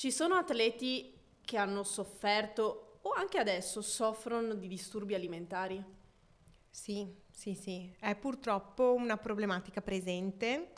Ci sono atleti che hanno sofferto o anche adesso soffrono di disturbi alimentari? Sì, sì, sì, è purtroppo una problematica presente.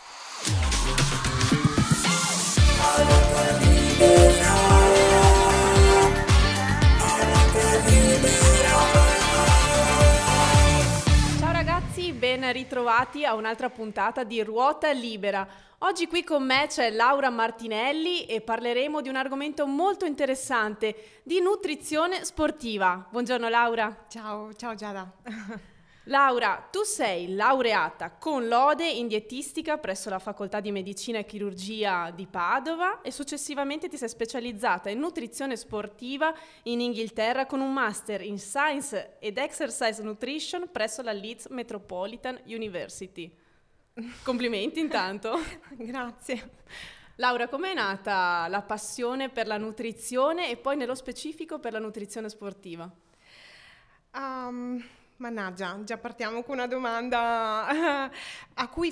ben ritrovati a un'altra puntata di Ruota Libera. Oggi qui con me c'è Laura Martinelli e parleremo di un argomento molto interessante, di nutrizione sportiva. Buongiorno Laura. Ciao, ciao Giada. Laura, tu sei laureata con lode in dietistica presso la Facoltà di Medicina e Chirurgia di Padova e successivamente ti sei specializzata in nutrizione sportiva in Inghilterra con un master in Science ed Exercise Nutrition presso la Leeds Metropolitan University. Complimenti intanto. Grazie. Laura, com'è nata la passione per la nutrizione e poi nello specifico per la nutrizione sportiva? Um, Mannaggia, già partiamo con una domanda a cui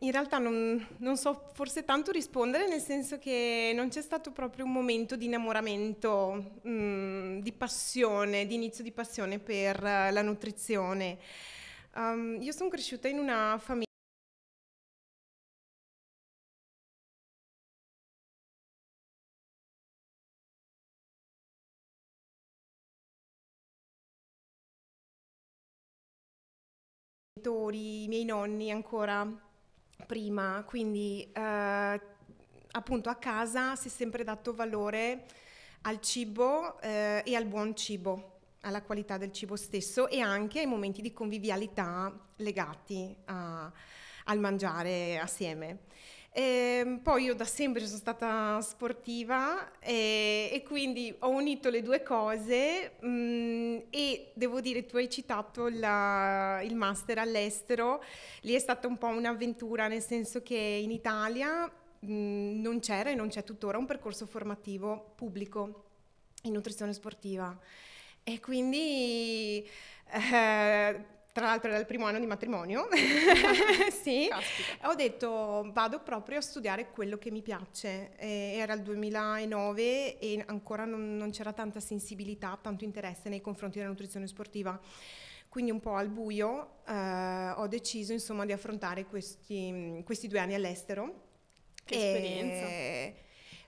in realtà non, non, so forse tanto rispondere, nel senso che non c'è stato proprio un momento di innamoramento, mh, mm, di passione, di inizio di passione per la nutrizione. Um, io sono cresciuta in una famiglia genitori, i miei nonni ancora prima, quindi eh, appunto a casa si è sempre dato valore al cibo eh, e al buon cibo, alla qualità del cibo stesso e anche ai momenti di convivialità legati a, al mangiare assieme. E ehm, poi io da sempre sono stata sportiva e, eh, e quindi ho unito le due cose mh, mm, e devo dire tu hai citato la, il master all'estero, lì è stata un po' un'avventura nel senso che in Italia mh, mm, non c'era e non c'è tuttora un percorso formativo pubblico in nutrizione sportiva e quindi... Eh, tra l'altro era il primo anno di matrimonio, sì, Caspita. ho detto vado proprio a studiare quello che mi piace. Eh, era il 2009 e ancora non, non c'era tanta sensibilità, tanto interesse nei confronti della nutrizione sportiva quindi un po' al buio eh, ho deciso insomma di affrontare questi, questi due anni all'estero. Che e, esperienza!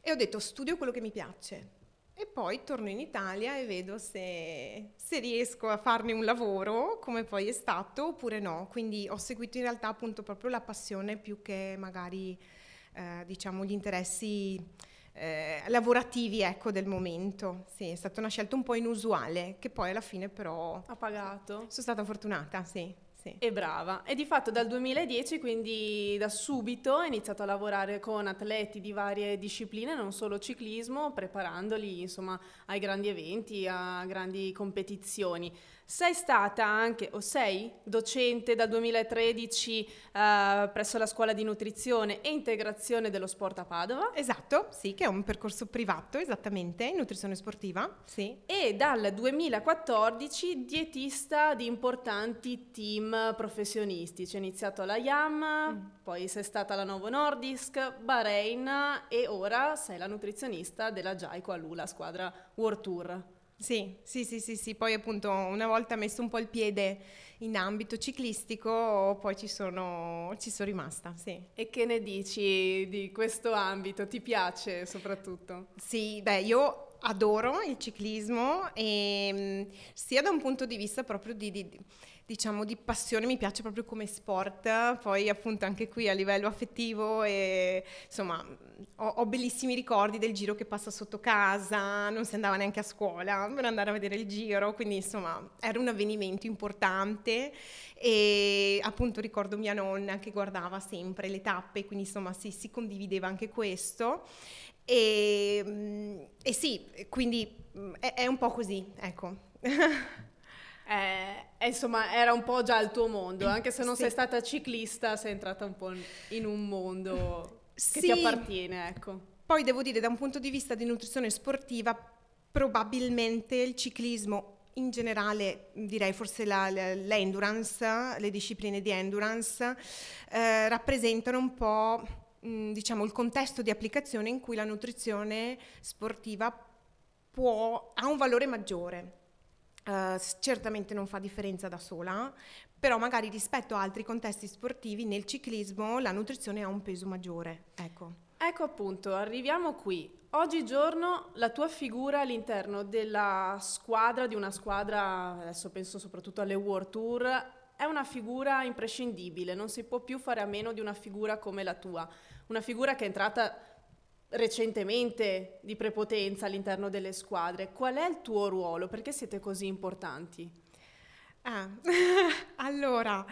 E ho detto studio quello che mi piace, e poi torno in Italia e vedo se, se, riesco a farne un lavoro, come poi è stato, oppure no. Quindi ho seguito in realtà appunto proprio la passione più che magari eh, diciamo gli interessi eh, lavorativi ecco, del momento. Sì, è stata una scelta un po' inusuale, che poi alla fine però... Ha pagato? Sono stata fortunata, sì. Sì. E brava. E di fatto dal 2010, quindi da subito, ho iniziato a lavorare con atleti di varie discipline, non solo ciclismo, preparandoli insomma ai grandi eventi, a grandi competizioni. Sei stata anche, o sei, docente dal 2013 eh, presso la scuola di nutrizione e integrazione dello sport a Padova. Esatto, sì, che è un percorso privato, esattamente, in nutrizione sportiva, sì. E dal 2014 dietista di importanti team professionisti. Hai iniziato alla IAM, mm. poi sei stata alla Novo Nordisk, Bahrain e ora sei la nutrizionista della Jaico a Lula, squadra World Tour. Sì, sì, sì, sì, sì, poi appunto una volta messo un po' il piede in ambito ciclistico, poi ci sono, ci sono rimasta, sì. E che ne dici di questo ambito? Ti piace soprattutto? Sì, beh, io adoro il ciclismo e, ehm, sia da un punto di vista proprio di, di, diciamo di passione mi piace proprio come sport, poi appunto anche qui a livello affettivo e insomma ho, ho bellissimi ricordi del giro che passa sotto casa, non si andava neanche a scuola per andare a vedere il giro, quindi insomma era un avvenimento importante e appunto ricordo mia nonna che guardava sempre le tappe, quindi insomma si, si condivideva anche questo. E, mm, e sì, quindi mm, è, è un po' così, ecco. Eh, insomma, era un po' già il tuo mondo, eh, anche se non sì. sei stata ciclista, sei entrata un po' in un mondo sì. che ti appartiene, ecco. Poi devo dire, da un punto di vista di nutrizione sportiva, probabilmente il ciclismo in generale direi forse la, l'endurance, le discipline di endurance eh, rappresentano un po' mh, mm, diciamo, il contesto di applicazione in cui la nutrizione sportiva può, ha un valore maggiore. Uh, certamente non fa differenza da sola, però magari rispetto a altri contesti sportivi nel ciclismo la nutrizione ha un peso maggiore. Ecco. ecco appunto, arriviamo qui. Oggigiorno la tua figura all'interno della squadra, di una squadra, adesso penso soprattutto alle World Tour, è una figura imprescindibile, non si può più fare a meno di una figura come la tua, una figura che è entrata recentemente di prepotenza all'interno delle squadre. Qual è il tuo ruolo? Perché siete così importanti? Ah, allora,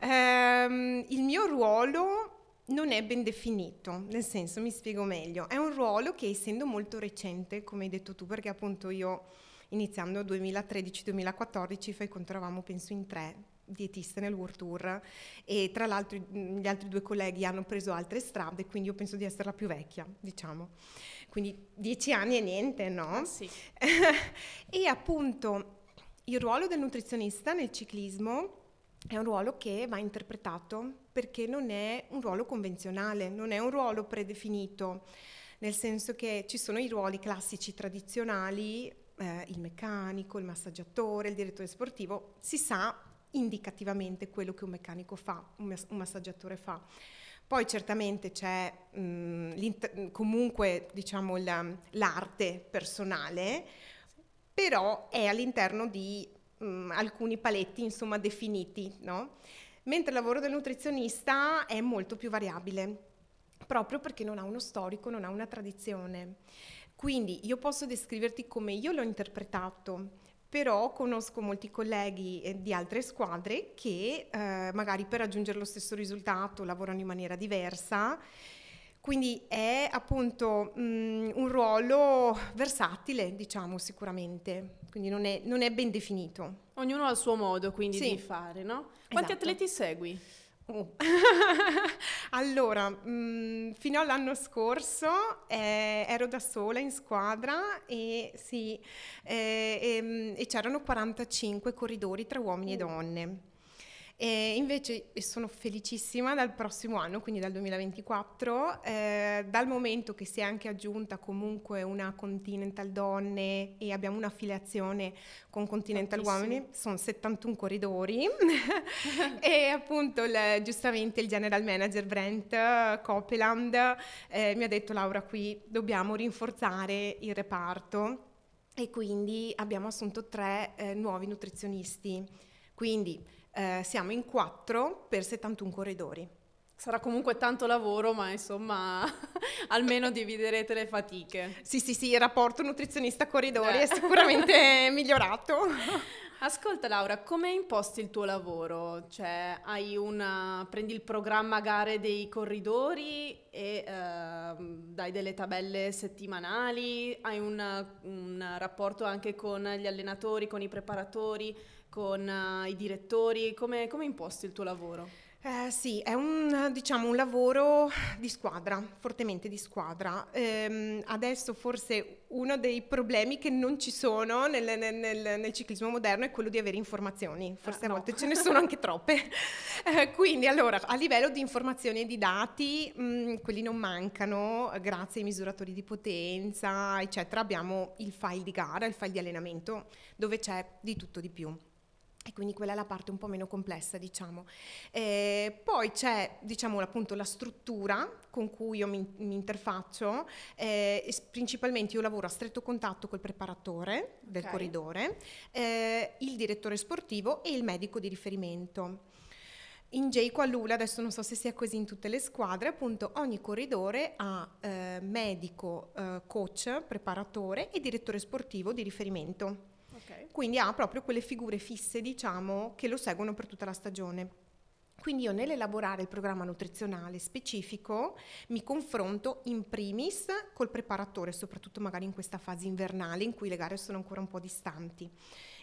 ehm, il mio ruolo non è ben definito, nel senso, mi spiego meglio, è un ruolo che essendo molto recente, come hai detto tu, perché appunto io iniziando 2013-2014, fai conto eravamo penso in tre, dietista nel World Tour e tra l'altro gli altri due colleghi hanno preso altre strade, quindi io penso di essere la più vecchia, diciamo. Quindi dieci anni e niente, no? Sì. e appunto il ruolo del nutrizionista nel ciclismo è un ruolo che va interpretato perché non è un ruolo convenzionale, non è un ruolo predefinito, nel senso che ci sono i ruoli classici tradizionali, eh, il meccanico, il massaggiatore, il direttore sportivo, si sa indicativamente quello che un meccanico fa, un, mass- un massaggiatore fa. Poi certamente c'è mh, mhmm, comunque diciamo, la, l'arte personale, però è all'interno di mh, mhmm, alcuni paletti insomma, definiti, no? mentre il lavoro del nutrizionista è molto più variabile, proprio perché non ha uno storico, non ha una tradizione. Quindi io posso descriverti come io l'ho interpretato, però conosco molti colleghi eh, di altre squadre che eh, magari per raggiungere lo stesso risultato lavorano in maniera diversa. Quindi è appunto mh, mm, un ruolo versatile, diciamo sicuramente, quindi non è, non è, ben definito. Ognuno ha il suo modo quindi sì. di fare, no? Quanti esatto. atleti segui? allora, mh, mm, fino all'anno scorso eh, ero da sola in squadra e, sì, eh, e, ehm, e c'erano 45 corridori tra uomini uh. e mm. donne. E invece sono felicissima dal prossimo anno, quindi dal 2024, eh, dal momento che si è anche aggiunta comunque una Continental Donne e abbiamo un'affiliazione con Continental Tantissimo. Uomini, sono 71 corridori e appunto il, giustamente il general manager Brent eh, Copeland eh, mi ha detto Laura qui dobbiamo rinforzare il reparto e quindi abbiamo assunto tre eh, nuovi nutrizionisti quindi eh, siamo in 4 per 71 corridori. Sarà comunque tanto lavoro, ma insomma almeno dividerete le fatiche. Sì, sì, sì, il rapporto nutrizionista-corridori eh. è sicuramente migliorato. Ascolta Laura, come imposti il tuo lavoro? Cioè, una, prendi il programma gare dei corridori e eh, dai delle tabelle settimanali, hai una, un rapporto anche con gli allenatori, con i preparatori, con uh, i direttori? Come, come imposti il tuo lavoro? Eh, sì, è un, diciamo, un, lavoro di squadra, fortemente di squadra. Ehm, adesso forse uno dei problemi che non ci sono nel, nel, nel ciclismo moderno è quello di avere informazioni, forse ah, a no. volte ce ne sono anche troppe. Eh, quindi allora, a livello di informazioni e di dati, mh, mm, quelli non mancano, grazie ai misuratori di potenza, eccetera, abbiamo il file di gara, il file di allenamento, dove c'è di tutto di più. E quindi quella è la parte un po' meno complessa, diciamo. Eh, poi c'è, diciamo, appunto la struttura con cui io mi, mi interfaccio. Eh, principalmente io lavoro a stretto contatto col preparatore del okay. corridore, eh, il direttore sportivo e il medico di riferimento. In Jayco a Lula, adesso non so se sia così in tutte le squadre, appunto ogni corridore ha eh, medico, eh, coach, preparatore e direttore sportivo di riferimento. Okay. Quindi ha proprio quelle figure fisse, diciamo, che lo seguono per tutta la stagione. Quindi io nell'elaborare il programma nutrizionale specifico mi confronto in primis col preparatore, soprattutto magari in questa fase invernale in cui le gare sono ancora un po' distanti,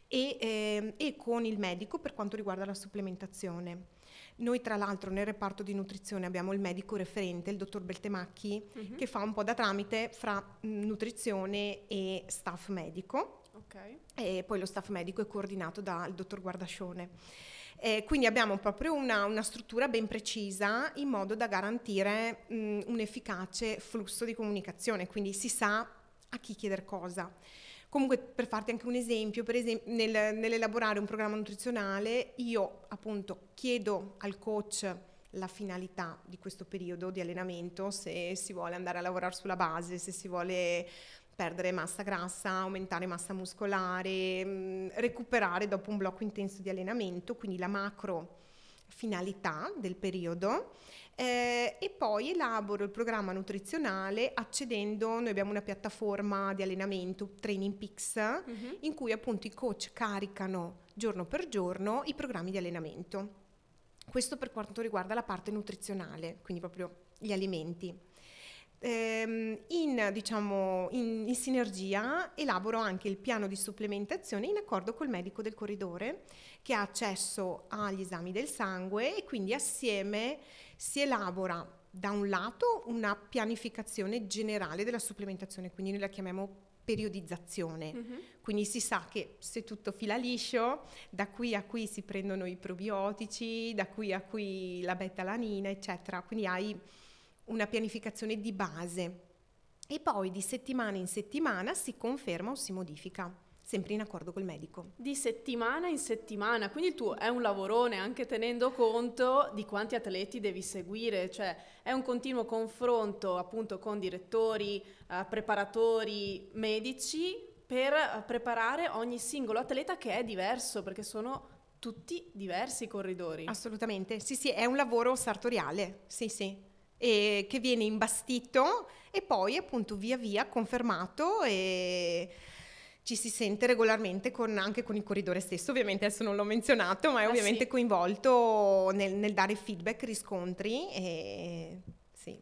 e, eh, e con il medico per quanto riguarda la supplementazione. Noi tra l'altro nel reparto di nutrizione abbiamo il medico referente, il dottor Beltemacchi, uh-huh. che fa un po' da tramite fra nutrizione e staff medico Okay. E poi lo staff medico è coordinato dal dottor Guardascione. Eh, quindi abbiamo proprio una, una, struttura ben precisa in modo da garantire mh, un efficace flusso di comunicazione, quindi si sa a chi chiedere cosa. Comunque, per farti anche un esempio, esempio nel, nell'elaborare un programma nutrizionale, io appunto chiedo al coach la finalità di questo periodo di allenamento, se si vuole andare a lavorare sulla base, se si vuole perdere massa grassa, aumentare massa muscolare, mm, recuperare dopo un blocco intenso di allenamento, quindi la macro finalità del periodo eh, e poi elaboro il programma nutrizionale accedendo, noi abbiamo una piattaforma di allenamento, Training Peaks, mm-hmm. in cui appunto i coach caricano giorno per giorno i programmi di allenamento. Questo per quanto riguarda la parte nutrizionale, quindi proprio gli alimenti ehm, in, diciamo, in, in sinergia elaboro anche il piano di supplementazione in accordo col medico del corridore che ha accesso agli esami del sangue e quindi assieme si elabora da un lato una pianificazione generale della supplementazione, quindi noi la chiamiamo periodizzazione, mm-hmm. quindi si sa che se tutto fila liscio, da qui a qui si prendono i probiotici, da qui a qui la beta-lanina, eccetera, quindi hai una pianificazione di base e poi di settimana in settimana si conferma o si modifica, sempre in accordo col medico. Di settimana in settimana, quindi il tuo è un lavorone anche tenendo conto di quanti atleti devi seguire, cioè è un continuo confronto appunto con direttori, eh, preparatori, medici per eh, preparare ogni singolo atleta che è diverso perché sono tutti diversi i corridori. Assolutamente, sì sì, è un lavoro sartoriale, sì sì e che viene imbastito e poi appunto via via confermato e ci si sente regolarmente con, anche con il corridore stesso, ovviamente adesso non l'ho menzionato, ma è ah, ovviamente sì. coinvolto nel, nel, dare feedback, riscontri e sì.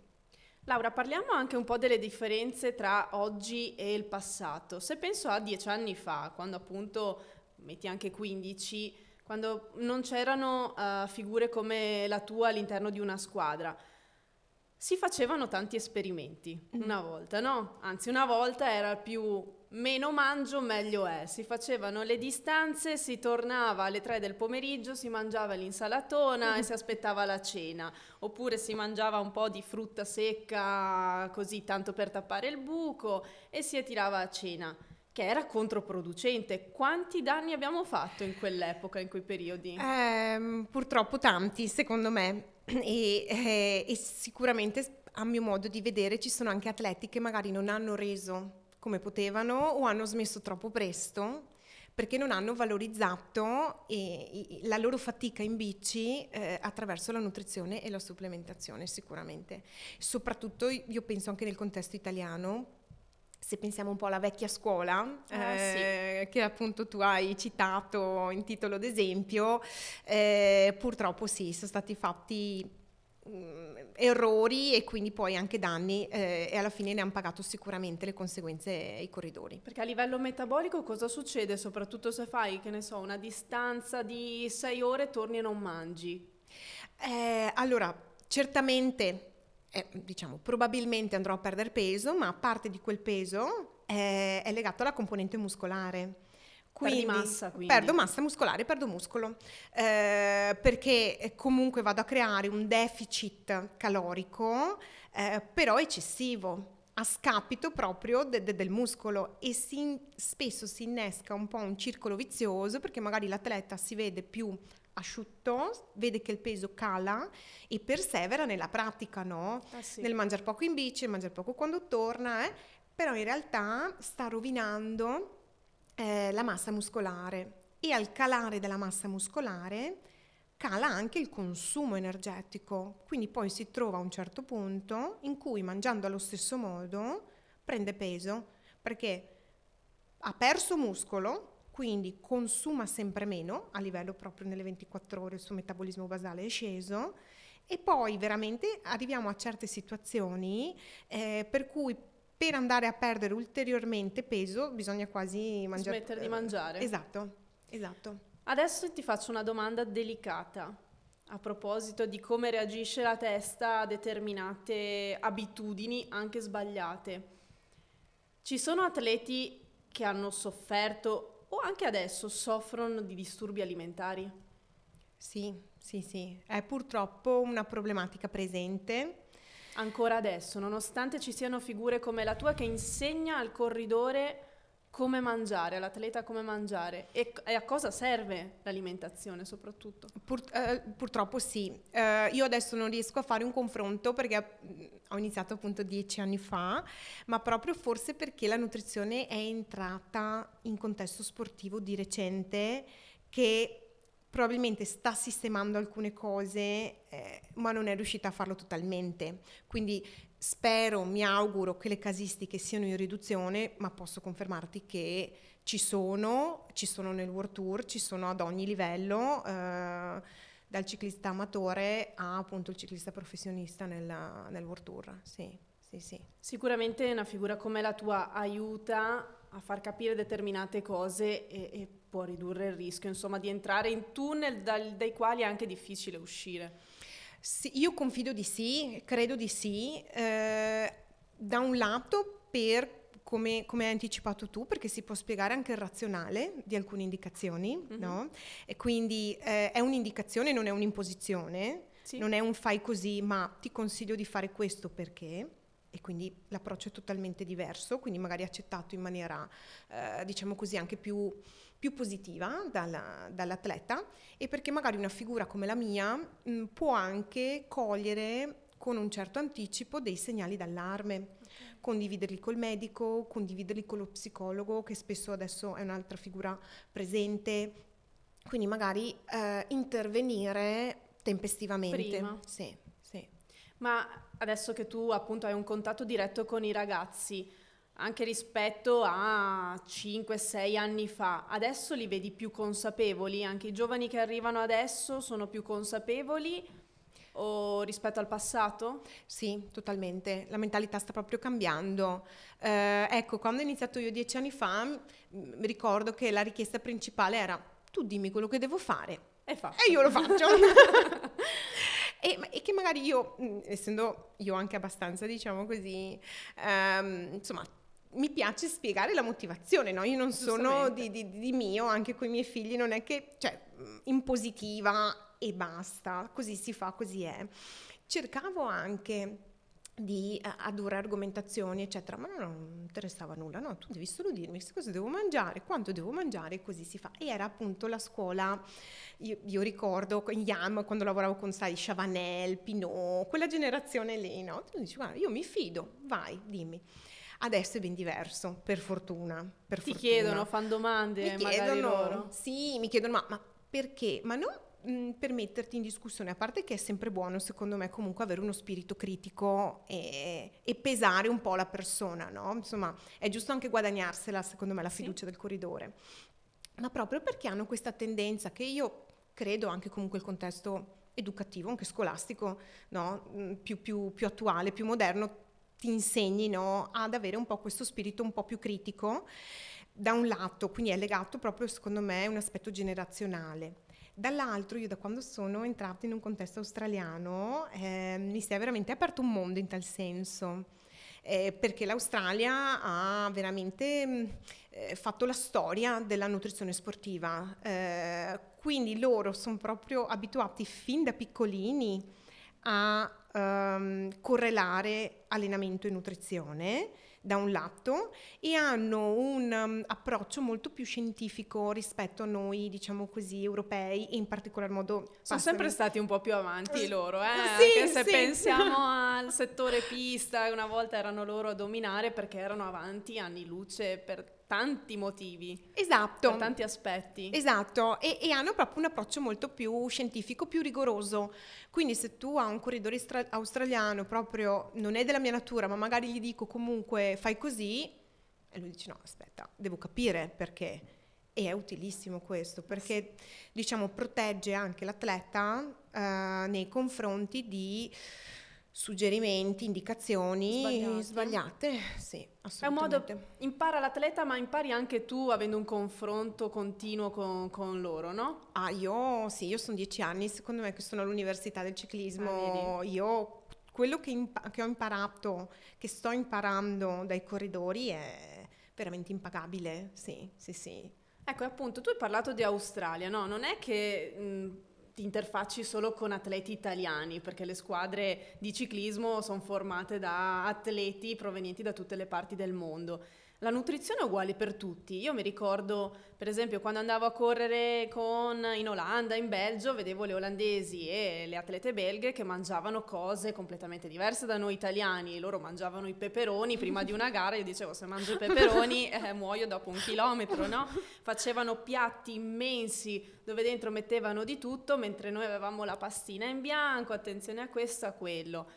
Laura, parliamo anche un po' delle differenze tra oggi e il passato. Se penso a dieci anni fa, quando appunto, metti anche 15, quando non c'erano uh, figure come la tua all'interno di una squadra, si facevano tanti esperimenti mm. una volta, no? Anzi, una volta era più meno mangio, meglio è. Si facevano le distanze, si tornava alle tre del pomeriggio, si mangiava l'insalatona mm. e mhm. si aspettava la cena. Oppure si mangiava un po' di frutta secca, così tanto per tappare il buco, e si attirava a cena che era controproducente. Quanti danni abbiamo fatto in quell'epoca, in quei periodi? Eh, purtroppo tanti, secondo me. E, eh, e sicuramente, a mio modo di vedere, ci sono anche atleti che magari non hanno reso come potevano o hanno smesso troppo presto perché non hanno valorizzato eh, la loro fatica in bici eh, attraverso la nutrizione e la supplementazione sicuramente. Soprattutto io penso anche nel contesto italiano se pensiamo un po' alla vecchia scuola, ah, eh, sì. che appunto tu hai citato in titolo d'esempio, eh, purtroppo sì, sono stati fatti mh, mm, errori e quindi poi anche danni eh, e alla fine ne hanno pagato sicuramente le conseguenze i corridori. Perché a livello metabolico cosa succede? Soprattutto se fai, che ne so, una distanza di sei ore torni e non mangi. Eh, allora, certamente eh, diciamo, probabilmente andrò a perdere peso, ma parte di quel peso è, eh, è legato alla componente muscolare. Quindi, massa, quindi, perdo massa muscolare, perdo muscolo, eh, perché eh, comunque vado a creare un deficit calorico, eh, però eccessivo, a scapito proprio de- de- del muscolo e si in- spesso si innesca un po' un circolo vizioso perché magari l'atleta si vede più asciutto, vede che il peso cala e persevera nella pratica, no? Ah, sì. Nel mangiare poco in bici, mangiare poco quando torna, eh? però in realtà sta rovinando eh, la massa muscolare e al calare della massa muscolare cala anche il consumo energetico, quindi poi si trova a un certo punto in cui mangiando allo stesso modo prende peso, perché ha perso muscolo, quindi consuma sempre meno a livello proprio nelle 24 ore, il suo metabolismo basale è sceso e poi veramente arriviamo a certe situazioni eh, per cui per andare a perdere ulteriormente peso bisogna quasi mangiare. Smettere di mangiare. Esatto, esatto. Adesso ti faccio una domanda delicata a proposito di come reagisce la testa a determinate abitudini anche sbagliate. Ci sono atleti che hanno sofferto o anche adesso soffrono di disturbi alimentari? Sì, sì, sì, è purtroppo una problematica presente. Ancora adesso, nonostante ci siano figure come la tua che insegna al corridore come mangiare, all'atleta come mangiare e, e a cosa serve l'alimentazione soprattutto? Pur, eh, purtroppo sì, eh, io adesso non riesco a fare un confronto perché mm, ho iniziato appunto dieci anni fa, ma proprio forse perché la nutrizione è entrata in contesto sportivo di recente che probabilmente sta sistemando alcune cose, eh, ma non è riuscita a farlo totalmente. Quindi Spero, mi auguro che le casistiche siano in riduzione, ma posso confermarti che ci sono, ci sono nel World Tour, ci sono ad ogni livello, eh, dal ciclista amatore a appunto il ciclista professionista nel, nel World Tour. Sì, sì, sì. Sicuramente una figura come la tua aiuta a far capire determinate cose e, e può ridurre il rischio insomma, di entrare in tunnel dal, dai quali è anche difficile uscire. Sì, io confido di sì, credo di sì, eh, da un lato per come, come, hai anticipato tu, perché si può spiegare anche il razionale di alcune indicazioni, mm-hmm. no? E quindi eh, è un'indicazione, non è un'imposizione, sì. non è un fai così, ma ti consiglio di fare questo perché. E quindi l'approccio è totalmente diverso, quindi magari accettato in maniera, eh, diciamo così, anche più più positiva dalla, dall'atleta e perché magari una figura come la mia mh, può anche cogliere con un certo anticipo dei segnali d'allarme, okay. condividerli col medico, condividerli con lo psicologo che spesso adesso è un'altra figura presente, quindi magari eh, intervenire tempestivamente. Prima. Sì, sì. Ma adesso che tu appunto hai un contatto diretto con i ragazzi, anche rispetto a 5-6 anni fa. Adesso li vedi più consapevoli, anche i giovani che arrivano adesso sono più consapevoli o rispetto al passato? Sì, totalmente, la mentalità sta proprio cambiando. Eh, ecco, quando ho iniziato io dieci anni fa, mi ricordo che la richiesta principale era tu dimmi quello che devo fare. E, e io lo faccio. E, e, che magari io, essendo io anche abbastanza, diciamo così, ehm, insomma, mi piace spiegare la motivazione, no? Io non sono di, di, di, mio, anche con i miei figli non è che, cioè, mm, positiva e basta, così si fa, così è. Cercavo anche di eh, adurre argomentazioni, eccetera, ma non interessava nulla, no? Tu devi solo dirmi cosa devo mangiare, quanto devo mangiare, così si fa. E era appunto la scuola, io, io ricordo in Yam, quando lavoravo con, sai, Chavanel, Pinot, quella generazione lì, no? Tu dici, guarda, io mi fido, vai, dimmi. Adesso è ben diverso, per fortuna. Per Ti fortuna. chiedono, fanno domande, mi chiedono, loro. Sì, mi chiedono, ma, ma perché? Ma non mm, per metterti in discussione, a parte che è sempre buono secondo me comunque avere uno spirito critico e, e pesare un po' la persona, no? Insomma, è giusto anche guadagnarsela secondo me la fiducia sì. del corridore, ma proprio perché hanno questa tendenza che io credo anche comunque il contesto educativo, anche scolastico, no? Mm, più, più, più attuale, più moderno, ti insegnino ad avere un po' questo spirito un po' più critico da un lato, quindi è legato proprio secondo me a un aspetto generazionale. Dall'altro, io da quando sono entrata in un contesto australiano, eh, mi si è veramente aperto un mondo in tal senso. Eh, perché l'Australia ha veramente mm, eh, fatto la storia della nutrizione sportiva, eh, quindi loro sono proprio abituati fin da piccolini a ehm, correlare allenamento e nutrizione da un lato e hanno un um, approccio molto più scientifico rispetto a noi, diciamo così, europei e in particolar modo... Sono passano. sempre stati un po' più avanti eh, loro, eh? Sì, Anche se sì. pensiamo al settore pista, una volta erano loro a dominare perché erano avanti anni luce per tanti motivi. Esatto. Per tanti aspetti. Esatto, e, e, hanno proprio un approccio molto più scientifico, più rigoroso. Quindi se tu a un corridore stra- australiano proprio non è della mia natura, ma magari gli dico comunque fai così, e lui dice no, aspetta, devo capire perché. E è utilissimo questo perché diciamo protegge anche l'atleta eh, nei confronti di suggerimenti, indicazioni sbagliate. sbagliate. Sì, assolutamente. È un modo, impara l'atleta ma impari anche tu avendo un confronto continuo con, con loro, no? Ah, io sì, io sono dieci anni, secondo me che sono all'università del ciclismo, ah, io quello che, impa- che ho imparato, che sto imparando dai corridori è veramente impagabile, sì, sì, sì. Ecco, appunto, tu hai parlato di Australia, no? Non è che... Mh, ti interfacci solo con atleti italiani, perché le squadre di ciclismo sono formate da atleti provenienti da tutte le parti del mondo la nutrizione è uguale per tutti. Io mi ricordo, per esempio, quando andavo a correre con, in Olanda, in Belgio, vedevo le olandesi e le atlete belghe che mangiavano cose completamente diverse da noi italiani. Loro mangiavano i peperoni prima di una gara. Io dicevo, se mangio i peperoni eh, muoio dopo un chilometro, no? Facevano piatti immensi dove dentro mettevano di tutto, mentre noi avevamo la pastina in bianco, attenzione a questo, a quello.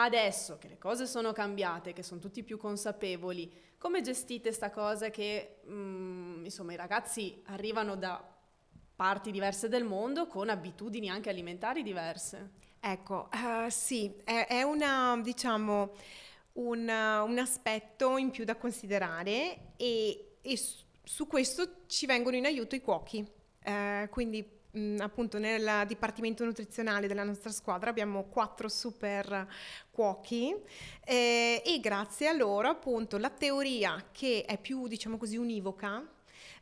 Adesso che le cose sono cambiate, che sono tutti più consapevoli, come gestite questa cosa che mh, mm, insomma i ragazzi arrivano da parti diverse del mondo con abitudini anche alimentari diverse? Ecco, uh, sì, è, è una, diciamo, un, uh, un, aspetto in più da considerare e, e su, su questo ci vengono in aiuto i cuochi. Uh, quindi appunto nel dipartimento nutrizionale della nostra squadra abbiamo quattro super cuochi eh, e grazie a loro appunto la teoria che è più diciamo così univoca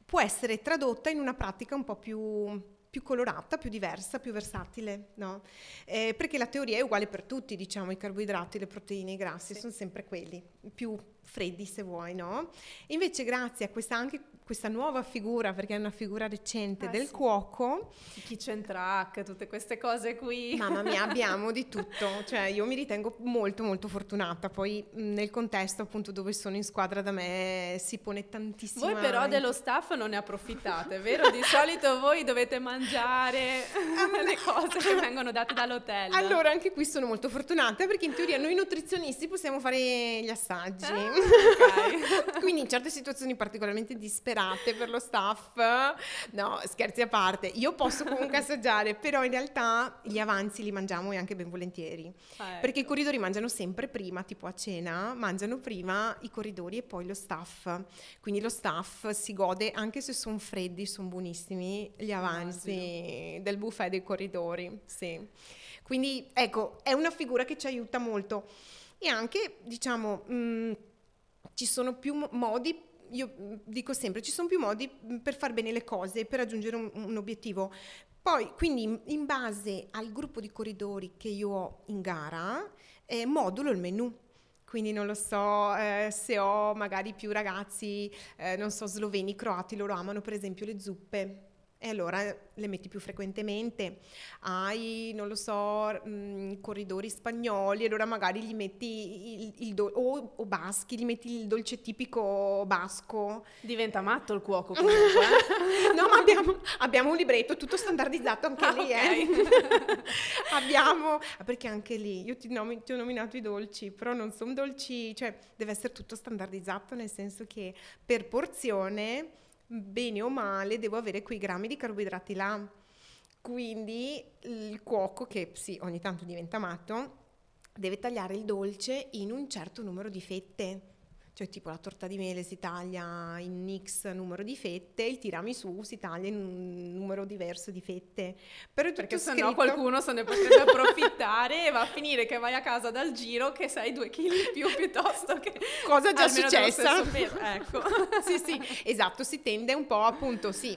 può essere tradotta in una pratica un po' più più colorata, più diversa, più versatile, no? eh, perché la teoria è uguale per tutti, diciamo, i carboidrati, le proteine, i grassi, sì. sono sempre quelli, più freddi se vuoi, no? Invece grazie a questa, anche, questa nuova figura, perché è una figura recente ah, del sì. cuoco. Kitchen track, tutte queste cose qui. Mamma mia, abbiamo di tutto, cioè io mi ritengo molto molto fortunata, poi nel contesto appunto dove sono in squadra da me si pone tantissimo. Voi però anche. dello staff non ne approfittate, vero? Di solito voi dovete mangiare ah, le cose che vengono date dall'hotel. Allora anche qui sono molto fortunata perché in teoria noi nutrizionisti possiamo fare gli assaggi. Ah Okay. Quindi in certe situazioni particolarmente disperate per lo staff, no, scherzi a parte, io posso comunque assaggiare, però in realtà gli avanzi li mangiamo e anche ben volentieri. Certo. Perché i corridori mangiano sempre prima, tipo a cena, mangiano prima i corridori e poi lo staff. Quindi lo staff si gode, anche se sono freddi, sono buonissimi gli avanzi Immagino. del buffet dei corridori. Sì. Quindi ecco, è una figura che ci aiuta molto e anche, diciamo, mh, ci sono più modi io mm, dico sempre, ci sono più modi mm, per far bene le cose, per raggiungere un, un obiettivo. Poi, quindi, in base al gruppo di corridori che io ho in gara, eh, modulo il menu. Quindi non lo so eh, se ho magari più ragazzi, eh, non so, sloveni, croati, loro amano per esempio le zuppe e allora eh, le metti più frequentemente, hai, non lo so, mh, mm, corridori spagnoli, allora magari gli metti il, il do- o, o, baschi, gli metti il dolce tipico basco. Diventa matto il cuoco comunque. Eh. no, ma abbiamo, abbiamo, un libretto tutto standardizzato anche ah, lì, okay. eh. abbiamo, ah, perché anche lì, io ti, nomi, ti ho nominato i dolci, però non sono dolci, cioè deve essere tutto standardizzato nel senso che per porzione bene o male devo avere quei grammi di carboidrati là. Quindi il cuoco, che sì, ogni tanto diventa matto, deve tagliare il dolce in un certo numero di fette cioè tipo la torta di mele si taglia in X numero di fette, il tiramisù si taglia in un numero diverso di fette. Però Perché se no qualcuno se ne potrebbe approfittare e va a finire che vai a casa dal giro che sei due chili in più piuttosto che... Cosa già successa. Ecco. sì, sì, esatto, si tende un po' appunto, sì,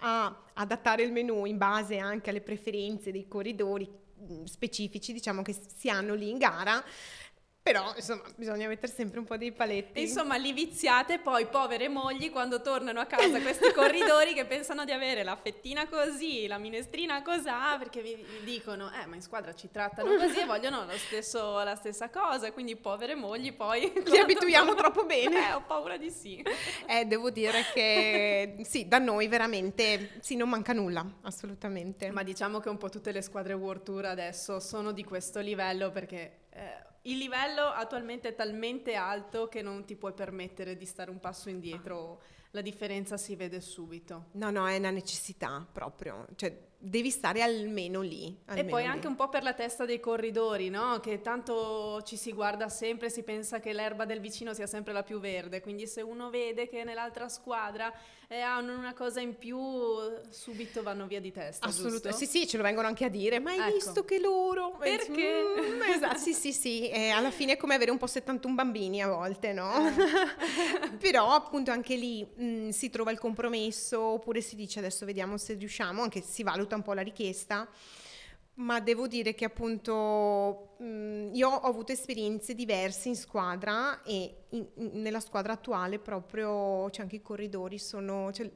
a adattare il menù in base anche alle preferenze dei corridori mm, specifici diciamo che si hanno lì in gara però, insomma, bisogna mettere sempre un po' dei paletti. Insomma, li viziate poi, povere mogli, quando tornano a casa questi corridori che pensano di avere la fettina così, la minestrina cos'ha, perché vi, vi dicono, eh, ma in squadra ci trattano così e vogliono stesso, la stessa cosa. Quindi, povere mogli, poi... Li abituiamo troppo bene. Eh, ho paura di sì. Eh, devo dire che sì, da noi veramente, sì, non manca nulla, assolutamente. Ma diciamo che un po' tutte le squadre World Tour adesso sono di questo livello perché... Eh, il livello attualmente è talmente alto che non ti puoi permettere di stare un passo indietro, ah. la differenza si vede subito. No, no, è una necessità proprio, cioè devi stare almeno lì. Almeno e poi lì. anche un po' per la testa dei corridori, no? Che tanto ci si guarda sempre, si pensa che l'erba del vicino sia sempre la più verde, quindi se uno vede che nell'altra squadra eh, hanno una cosa in più, subito vanno via di testa. Assolutamente. Sì, sì, ce lo vengono anche a dire. Ma hai ecco. visto che loro. Perché? Mm, esatto. sì, sì, sì. Eh, alla fine è come avere un po' 71 bambini a volte, no? Eh. Però appunto anche lì mh, mm, si trova il compromesso oppure si dice adesso vediamo se riusciamo, anche si valuta un po' la richiesta. Ma devo dire che appunto mh, mm, io ho avuto esperienze diverse in squadra e in, in, nella squadra attuale proprio, cioè anche i corridori sono, cioè,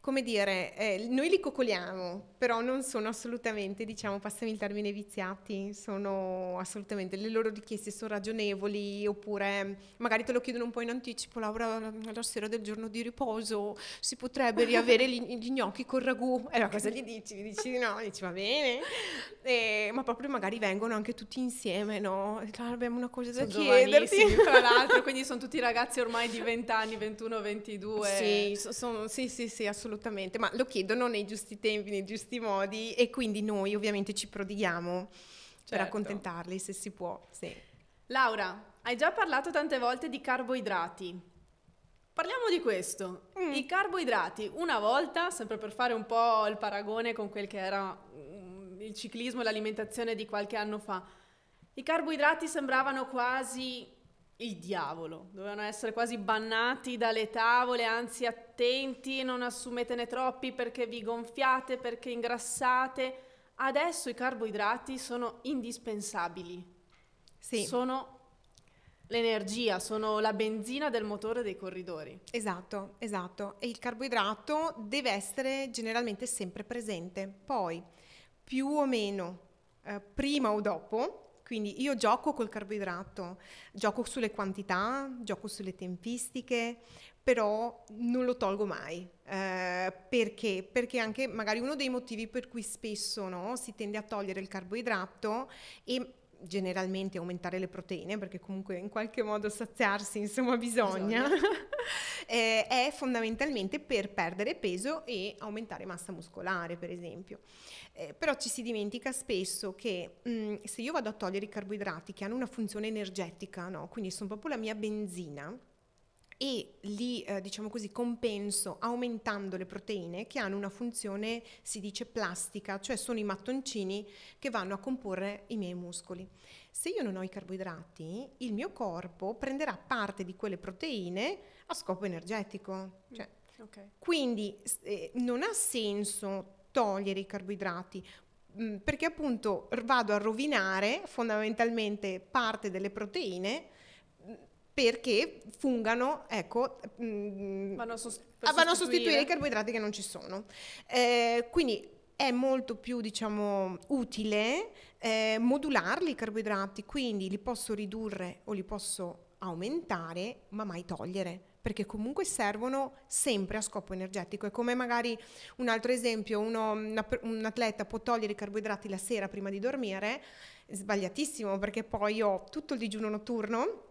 come dire, eh, noi li coccoliamo, però non sono assolutamente, diciamo, passami il termine viziati, sono assolutamente, le loro richieste sono ragionevoli oppure magari te lo chiedono un po' in anticipo, Laura, la, sera del giorno di riposo si potrebbe riavere gli, gli gnocchi col ragù, e allora cosa gli dici? Gli dici no, gli dici va bene, e, eh, ma proprio magari vengono anche tutti in insieme, no? Cioè, abbiamo una cosa sono da chiederti. tra l'altro, quindi sono tutti ragazzi ormai di 20 anni, 21, 22. Sì, so, sono, sì, sì, sì, assolutamente, ma lo chiedono nei giusti tempi, nei giusti modi e quindi noi ovviamente ci prodighiamo certo. per accontentarli se si può, sì. Laura, hai già parlato tante volte di carboidrati. Parliamo di questo. Mm. I carboidrati, una volta, sempre per fare un po' il paragone con quel che era mm, il ciclismo e l'alimentazione di qualche anno fa, i carboidrati sembravano quasi il diavolo, dovevano essere quasi bannati dalle tavole, anzi attenti, non assumetene troppi perché vi gonfiate, perché ingrassate. Adesso i carboidrati sono indispensabili. Sì. Sono l'energia, sono la benzina del motore dei corridori. Esatto, esatto. E il carboidrato deve essere generalmente sempre presente. Poi, più o meno, eh, prima o dopo, quindi io gioco col carboidrato, gioco sulle quantità, gioco sulle tempistiche, però non lo tolgo mai. Eh, perché? Perché anche magari uno dei motivi per cui spesso no, si tende a togliere il carboidrato e generalmente aumentare le proteine, perché comunque in qualche modo saziarsi, insomma, bisogna, bisogna. eh, è fondamentalmente per perdere peso e aumentare massa muscolare, per esempio. Eh, però ci si dimentica spesso che mh, mm, se io vado a togliere i carboidrati che hanno una funzione energetica, no? quindi sono proprio la mia benzina, e li eh, diciamo così compenso aumentando le proteine che hanno una funzione si dice plastica, cioè sono i mattoncini che vanno a comporre i miei muscoli. Se io non ho i carboidrati, il mio corpo prenderà parte di quelle proteine a scopo energetico. Mm, cioè, okay. Quindi eh, non ha senso togliere i carboidrati, mm, perché appunto vado a rovinare fondamentalmente parte delle proteine perché fungano, ecco, mh, mm, vanno, sost- ah, a sostituire. sostituire. i carboidrati che non ci sono. Eh, quindi è molto più, diciamo, utile eh, modularli i carboidrati, quindi li posso ridurre o li posso aumentare, ma mai togliere perché comunque servono sempre a scopo energetico. E come magari un altro esempio, uno, una, un atleta può togliere i carboidrati la sera prima di dormire, sbagliatissimo perché poi ho tutto il digiuno notturno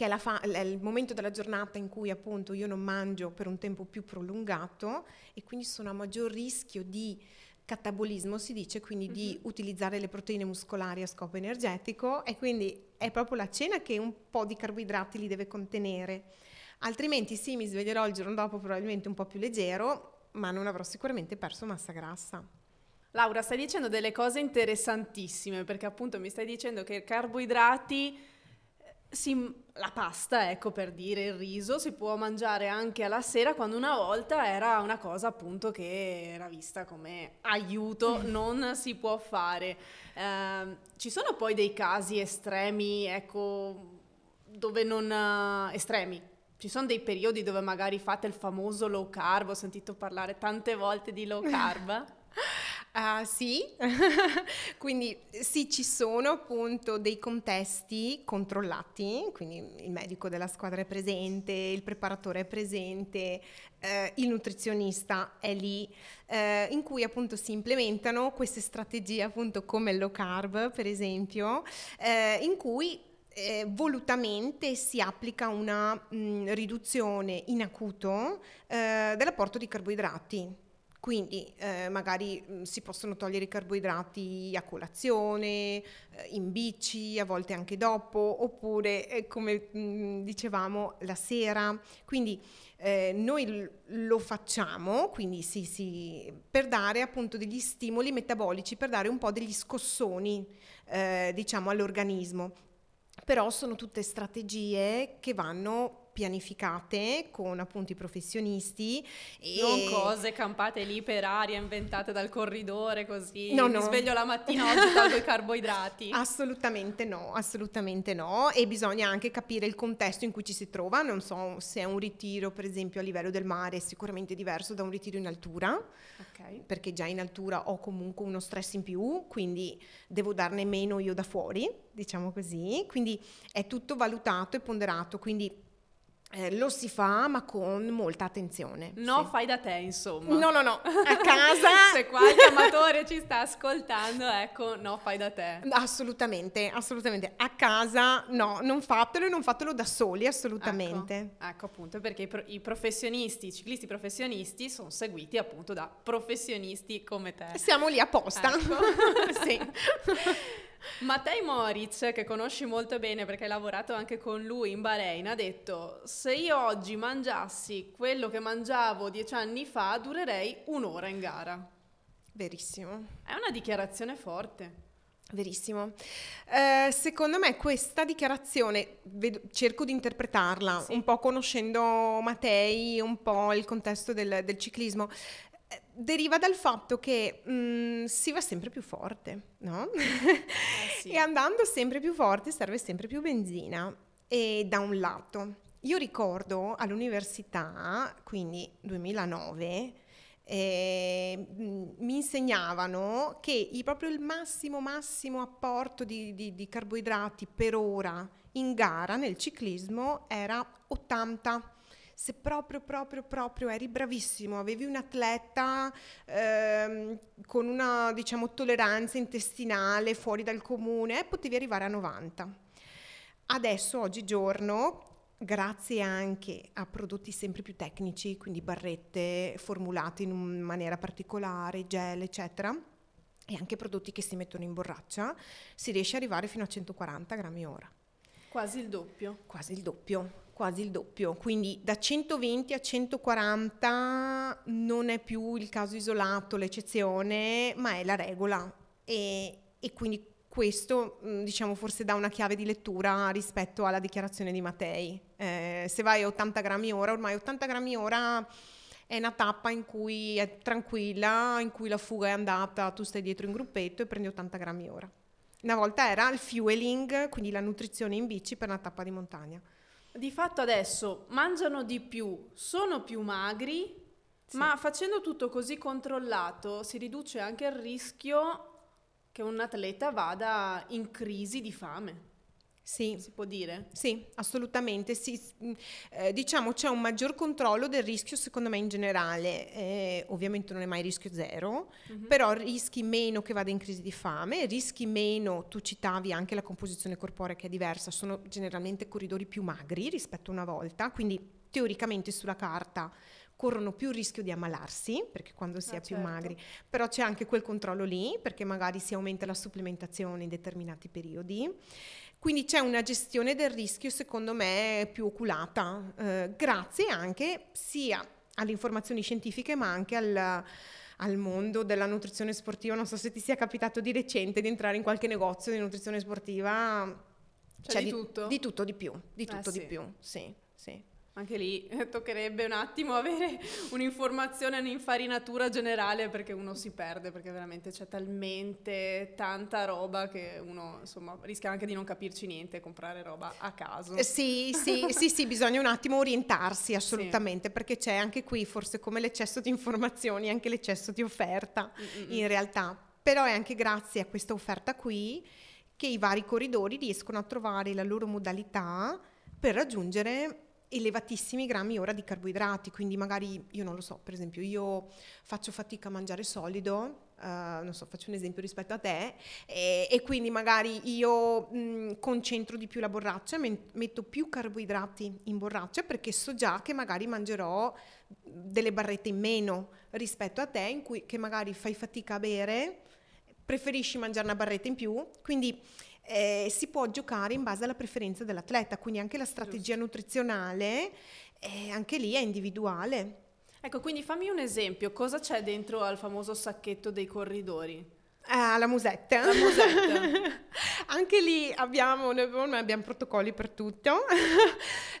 che è, fa- è, il momento della giornata in cui appunto io non mangio per un tempo più prolungato e quindi sono a maggior rischio di catabolismo, si dice, quindi mm-hmm. di mhm. utilizzare le proteine muscolari a scopo energetico e quindi è proprio la cena che un po' di carboidrati li deve contenere. Altrimenti sì, mi sveglierò il giorno dopo probabilmente un po' più leggero, ma non avrò sicuramente perso massa grassa. Laura, stai dicendo delle cose interessantissime perché appunto mi stai dicendo che i carboidrati si la pasta, ecco per dire, il riso si può mangiare anche alla sera quando una volta era una cosa appunto che era vista come aiuto, mm. non si può fare. Eh, ci sono poi dei casi estremi, ecco, dove non... Eh, estremi, ci sono dei periodi dove magari fate il famoso low carb, ho sentito parlare tante volte di low carb. Uh, sì, quindi sì, ci sono appunto dei contesti controllati, quindi il medico della squadra è presente, il preparatore è presente, eh, il nutrizionista è lì, eh, in cui appunto si implementano queste strategie appunto come il low carb per esempio, eh, in cui eh, volutamente si applica una mh, mm, riduzione in acuto eh, dell'apporto di carboidrati quindi eh, magari mh, mm, si possono togliere i carboidrati a colazione, eh, in bici, a volte anche dopo, oppure eh, come mh, mm, dicevamo la sera. Quindi eh, noi lo facciamo, quindi sì, sì, per dare appunto degli stimoli metabolici, per dare un po' degli scossoni eh, diciamo all'organismo. Però sono tutte strategie che vanno pianificate con appunto i professionisti. E... Non cose campate lì per aria, inventate dal corridore così, no, mi sveglio la mattina oggi tolgo i carboidrati. Assolutamente no, assolutamente no e bisogna anche capire il contesto in cui ci si trova, non so se è un ritiro per esempio a livello del mare è sicuramente diverso da un ritiro in altura, okay. perché già in altura ho comunque uno stress in più, quindi devo darne meno io da fuori, diciamo così, quindi è tutto valutato e ponderato, quindi eh, lo si fa ma con molta attenzione. No, sì. fai da te, insomma. No, no, no, a casa. Se qualche amatore ci sta ascoltando, ecco, no, fai da te. Assolutamente, assolutamente. A casa no, non fatelo e non fatelo da soli, assolutamente. Ecco, ecco appunto, perché i, pro- i professionisti, i ciclisti professionisti sono seguiti appunto da professionisti come te. Siamo lì apposta. Ecco. sì. Mattei Moritz, che conosci molto bene perché hai lavorato anche con lui in Bahrain, ha detto: Se io oggi mangiassi quello che mangiavo dieci anni fa, durerei un'ora in gara. Verissimo. È una dichiarazione forte. Verissimo. Eh, secondo me questa dichiarazione, vedo, cerco di interpretarla sì. un po' conoscendo Mattei, un po' il contesto del, del ciclismo, deriva dal fatto che mh, mm, si va sempre più forte, no? Eh sì. e andando sempre più forte serve sempre più benzina, e da un lato. Io ricordo all'università, quindi 2009, eh, mi insegnavano che proprio il massimo, massimo apporto di, di, di carboidrati per ora in gara nel ciclismo era 80 se proprio, proprio, proprio eri bravissimo, avevi un atleta ehm, con una, diciamo, tolleranza intestinale fuori dal comune, eh, potevi arrivare a 90. Adesso, oggigiorno, grazie anche a prodotti sempre più tecnici, quindi barrette formulate in maniera particolare, gel, eccetera, e anche prodotti che si mettono in borraccia, si riesce ad arrivare fino a 140 grammi ora. Quasi il doppio. Quasi il doppio quasi il doppio, quindi da 120 a 140 non è più il caso isolato, l'eccezione, ma è la regola e, e quindi questo mm, diciamo forse dà una chiave di lettura rispetto alla dichiarazione di Mattei. Eh, se vai a 80 grammi ora, ormai 80 grammi ora è una tappa in cui è tranquilla, in cui la fuga è andata, tu stai dietro in gruppetto e prendi 80 grammi ora. Una volta era il fueling, quindi la nutrizione in bici per una tappa di montagna. Di fatto adesso mangiano di più, sono più magri, sì. ma facendo tutto così controllato si riduce anche il rischio che un atleta vada in crisi di fame. Sì. Si può dire? Sì, assolutamente. Sì. Mm, eh, diciamo c'è un maggior controllo del rischio, secondo me, in generale. Eh, ovviamente non è mai rischio zero, mm-hmm. però rischi meno che vada in crisi di fame, rischi meno, tu citavi anche la composizione corporea che è diversa, sono generalmente corridori più magri rispetto a una volta, quindi teoricamente sulla carta corrono più rischio di ammalarsi perché quando si ah, è certo. più magri, però c'è anche quel controllo lì perché magari si aumenta la supplementazione in determinati periodi. Quindi c'è una gestione del rischio, secondo me, più oculata, eh, grazie anche sia alle informazioni scientifiche, ma anche al al mondo della nutrizione sportiva. Non so se ti sia capitato di recente di entrare in qualche negozio di nutrizione sportiva. Cioè, cioè di, di, tutto? Di tutto, di più. Di eh, tutto, eh, di sì. più, sì, sì anche lì eh, toccherebbe un attimo avere un'informazione, un'infarinatura generale perché uno si perde, perché veramente c'è talmente tanta roba che uno insomma, rischia anche di non capirci niente e comprare roba a caso. Eh, sì, sì, sì, sì, bisogna un attimo orientarsi assolutamente sì. perché c'è anche qui forse come l'eccesso di informazioni, anche l'eccesso di offerta Mm-mm. in realtà, però è anche grazie a questa offerta qui che i vari corridori riescono a trovare la loro modalità per raggiungere elevatissimi grammi ora di carboidrati, quindi magari io non lo so, per esempio io faccio fatica a mangiare solido, uh, non so, faccio un esempio rispetto a te, e, e quindi magari io mh, mm, concentro di più la borraccia, metto più carboidrati in borraccia perché so già che magari mangerò delle barrette in meno rispetto a te, in cui che magari fai fatica a bere, preferisci mangiare una barretta in più, quindi eh, si può giocare in base alla preferenza dell'atleta, quindi anche la strategia Giusto. nutrizionale eh, anche lì è individuale. Ecco, quindi fammi un esempio, cosa c'è dentro al famoso sacchetto dei corridori? Ah, la musetta. La musetta. Anche lì abbiamo, abbiamo, protocolli per tutto.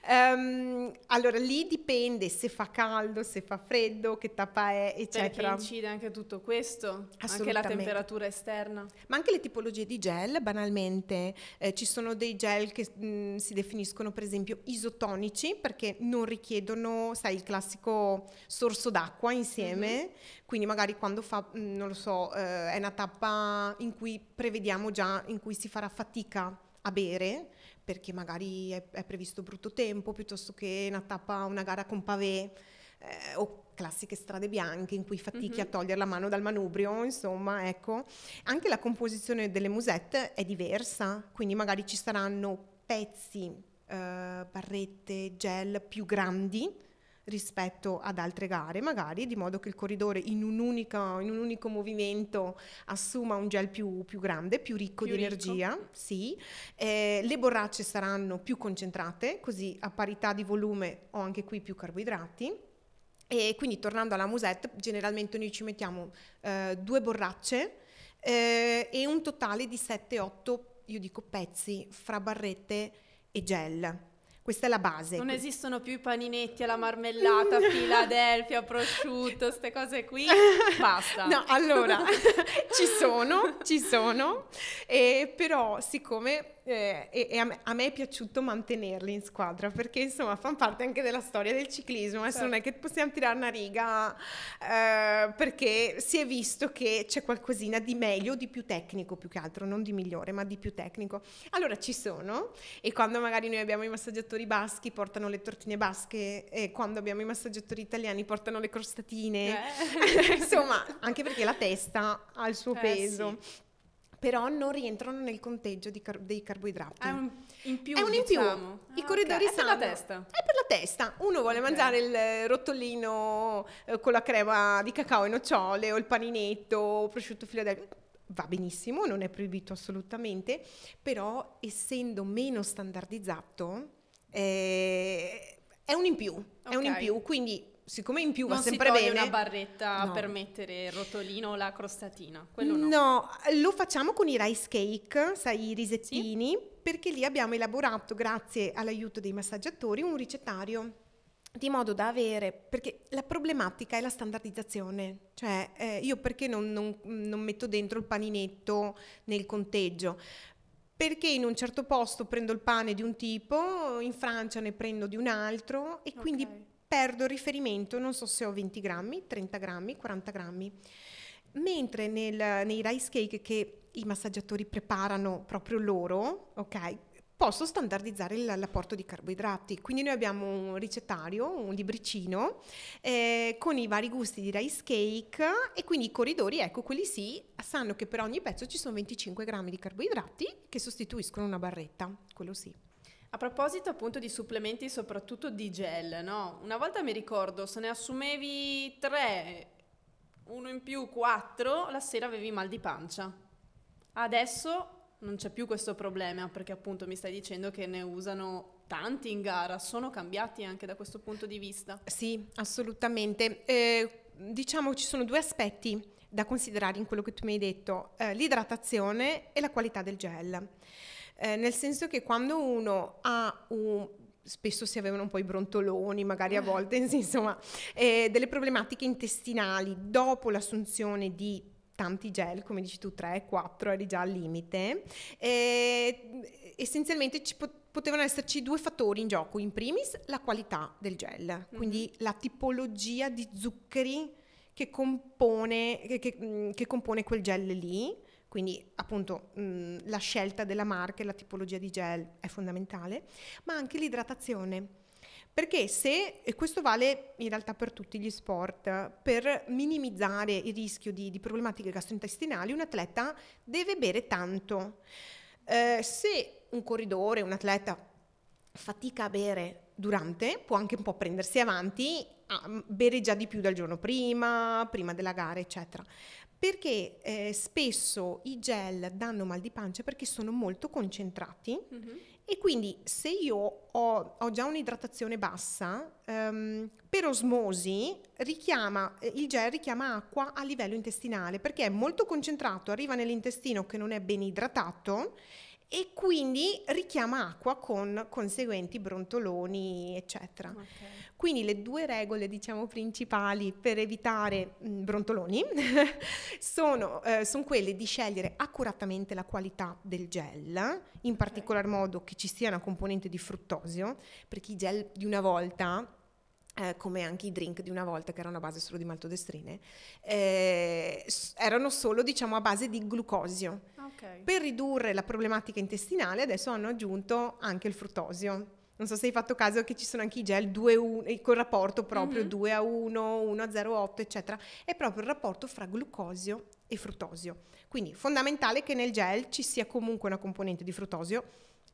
um, allora, lì dipende se fa caldo, se fa freddo, che tappa è, eccetera. Perché incide anche tutto questo, anche la temperatura esterna. Ma anche le tipologie di gel, banalmente. Eh, ci sono dei gel che mh, mm, si definiscono, per esempio, isotonici, perché non richiedono, sai, il classico sorso d'acqua insieme, mm-hmm. Quindi magari quando fa, mm, non lo so, eh, è una tappa in cui prevediamo già, in cui si farà fatica a bere, perché magari è, è previsto brutto tempo, piuttosto che una tappa, una gara con pavé. Eh, o classiche strade bianche in cui fatichi mm-hmm. a mhm. togliere la mano dal manubrio, insomma, ecco. Anche la composizione delle musette è diversa, quindi magari ci saranno pezzi, eh, barrette, gel più grandi rispetto ad altre gare, magari di modo che il corridore in un unico, in un unico movimento assuma un gel più, più grande, più ricco più di ricco. energia, sì. Eh, le borracce saranno più concentrate, così a parità di volume ho anche qui più carboidrati. E quindi tornando alla musette, generalmente noi ci mettiamo eh, due borracce eh, e un totale di 7-8, io dico pezzi, fra barrette e gel. Questa è la base. Non esistono più i paninetti alla marmellata, Filadelfia, prosciutto, queste cose qui. Basta. No, allora, ci sono, ci sono, eh, però siccome eh, e, a, me, a, me, è piaciuto mantenerli in squadra perché insomma fanno parte anche della storia del ciclismo. Adesso certo. non è che possiamo tirare una riga eh, perché si è visto che c'è qualcosina di meglio, di più tecnico più che altro, non di migliore, ma di più tecnico. Allora ci sono e quando magari noi abbiamo i massaggiatori massaggiatori baschi portano le tortine basche e quando abbiamo i massaggiatori italiani portano le crostatine. Eh. Insomma, anche perché la testa ha il suo eh, peso. Sì però non rientrano nel conteggio car- dei carboidrati. È un in più. È un in diciamo. più. I ah, corridori okay. È sanno. per la testa. È per la testa. Uno vuole okay. mangiare il eh, rotolino eh, con la crema di cacao e nocciole o il paninetto o prosciutto filadelfia. Va benissimo, non è proibito assolutamente, però essendo meno standardizzato eh, è un in più, okay. è un in più, quindi siccome in più non va sempre bene... Non si una barretta no. per mettere il rotolino o la crostatina, quello no. No, lo facciamo con i rice cake, sai, i risettini, sì? perché lì abbiamo elaborato, grazie all'aiuto dei massaggiatori, un ricettario di modo da avere, perché la problematica è la standardizzazione, cioè eh, io perché non, non, non, metto dentro il paninetto nel conteggio? perché in un certo posto prendo il pane di un tipo, in Francia ne prendo di un altro e quindi perdo riferimento, non so se ho 20 grammi, 30 grammi, 40 grammi. Mentre nel, nei rice cake che i massaggiatori preparano proprio loro, ok, posso standardizzare l'apporto di carboidrati. Quindi noi abbiamo un ricettario, un libricino eh, con i vari gusti di rice cake e quindi i corridori, ecco quelli sì, sanno che per ogni pezzo ci sono 25 grammi di carboidrati che sostituiscono una barretta, quello sì. A proposito appunto di supplementi, soprattutto di gel, no? Una volta mi ricordo, se ne assumevi tre, uno in più, quattro, la sera avevi mal di pancia. Adesso non c'è più questo problema perché appunto mi stai dicendo che ne usano tanti in gara, sono cambiati anche da questo punto di vista? Sì, assolutamente. Eh, diciamo ci sono due aspetti da considerare in quello che tu mi hai detto, eh, l'idratazione e la qualità del gel. Eh, nel senso che quando uno ha un, spesso si avevano un po' i brontoloni, magari a volte, insomma, eh, delle problematiche intestinali dopo l'assunzione di tanti gel, come dici tu, 3, 4, eri già al limite. E essenzialmente ci pot- potevano esserci due fattori in gioco. In primis la qualità del gel, quindi mm-hmm. la tipologia di zuccheri che compone, che, che, mm, che compone quel gel lì. Quindi appunto mh, mm, la scelta della marca e la tipologia di gel è fondamentale, ma anche l'idratazione. Perché se, e questo vale in realtà per tutti gli sport, per minimizzare il rischio di, di problematiche gastrointestinali, un atleta deve bere tanto. Eh, se un corridore, un atleta fatica a bere durante, può anche un po' prendersi avanti, a bere già di più dal giorno prima, prima della gara, eccetera. Perché eh, spesso i gel danno mal di pancia perché sono molto concentrati. Mm-hmm e quindi se io ho, ho già un'idratazione bassa, ehm, per osmosi richiama, eh, il gel richiama acqua a livello intestinale perché è molto concentrato, arriva nell'intestino che non è ben idratato e quindi richiama acqua con conseguenti brontoloni, eccetera. Okay. Quindi le due regole, diciamo, principali per evitare mh, brontoloni sono, eh, sono, quelle di scegliere accuratamente la qualità del gel, in particolar modo che ci sia una componente di fruttosio, perché i gel di una volta eh, come anche i drink di una volta che erano a base solo di maltodestrine, eh, erano solo diciamo a base di glucosio. Ah, okay. Per ridurre la problematica intestinale adesso hanno aggiunto anche il fruttosio. Non so se hai fatto caso che ci sono anche i gel 2 1, eh, col rapporto proprio mm-hmm. 2 a 1, 1 a 8, eccetera. È proprio il rapporto fra glucosio e fruttosio. Quindi fondamentale che nel gel ci sia comunque una componente di fruttosio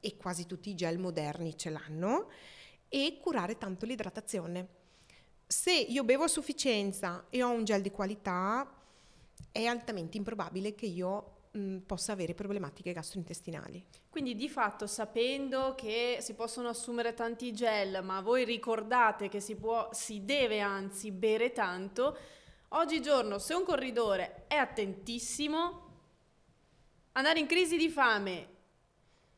e quasi tutti i gel moderni ce l'hanno e curare tanto l'idratazione. Se io bevo a sufficienza e ho un gel di qualità, è altamente improbabile che io mm, possa avere problematiche gastrointestinali. Quindi di fatto sapendo che si possono assumere tanti gel, ma voi ricordate che si, può, si deve anzi bere tanto, oggigiorno se un corridore è attentissimo, andare in crisi di fame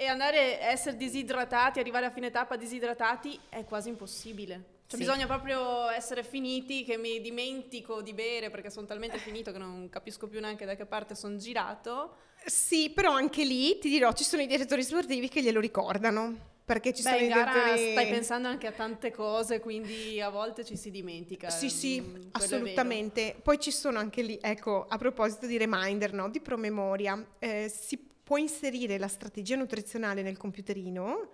e andare, essere disidratati, arrivare a fine tappa disidratati è quasi impossibile. Cioè sì. bisogna proprio essere finiti che mi dimentico di bere perché sono talmente finito che non capisco più neanche da che parte sono girato. Sì, però anche lì ti dirò, ci sono i direttori sportivi che glielo ricordano. Perché ci Beh, sono in gara direttori... stai pensando anche a tante cose, quindi a volte ci si dimentica. Sì, mm, sì, mm, assolutamente. Poi ci sono anche lì, ecco, a proposito di reminder, no? di promemoria, eh, si può inserire la strategia nutrizionale nel computerino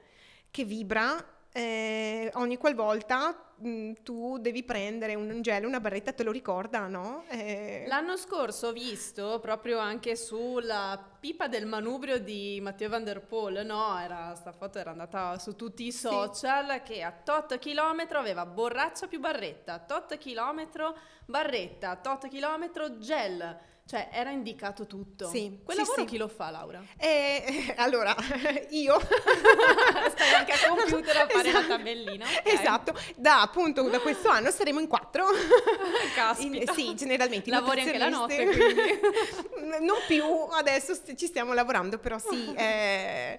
che vibra eh, ogni qualvolta mh, mm, tu devi prendere un gel, una barretta, te lo ricorda, no? Eh... L'anno scorso ho visto proprio anche sulla pipa del manubrio di Matteo Van Der Poel, no? Era, sta foto era andata su tutti i social, sì. che a tot chilometro aveva borraccia più barretta, tot chilometro barretta, tot chilometro gel cioè, era indicato tutto. Sì. Quel sì, lavoro sì. chi lo fa, Laura? Eh, allora, io... Stai anche a computer a fare esatto. la tabellina. Okay. Esatto. Da appunto, da questo anno saremo in quattro. Caspita. In, sì, generalmente. Lavori anche la notte, Non più, adesso ci stiamo lavorando, però sì. Eh,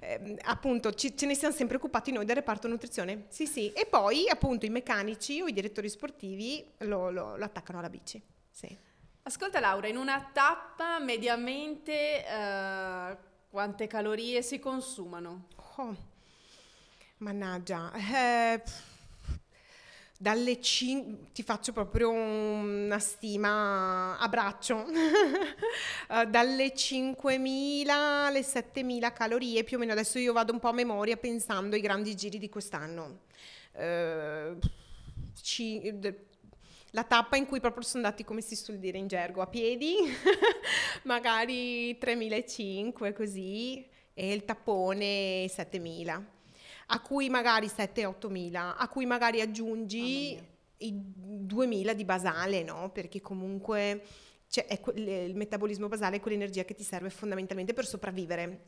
eh, appunto, ci, ce ne siamo sempre occupati noi del reparto nutrizione. Sì, sì. E poi, appunto, i meccanici o i direttori sportivi lo, lo, lo attaccano alla bici. Sì. Ascolta Laura, in una tappa mediamente eh, quante calorie si consumano? Oh, mannaggia, eh, dalle 5 ti faccio proprio una stima abbraccio, braccio eh, dalle 5.000 alle 7.000 calorie più o meno adesso io vado un po' a memoria pensando ai grandi giri di quest'anno eh, c- la tappa in cui proprio sono andati, come si suol dire in gergo, a piedi, magari 3.500 così, e il tappone 7.000, a cui magari 7-8.000, a cui magari aggiungi i 2.000 di basale, no? Perché comunque... Cioè, que- il metabolismo basale è quell'energia che ti serve fondamentalmente per sopravvivere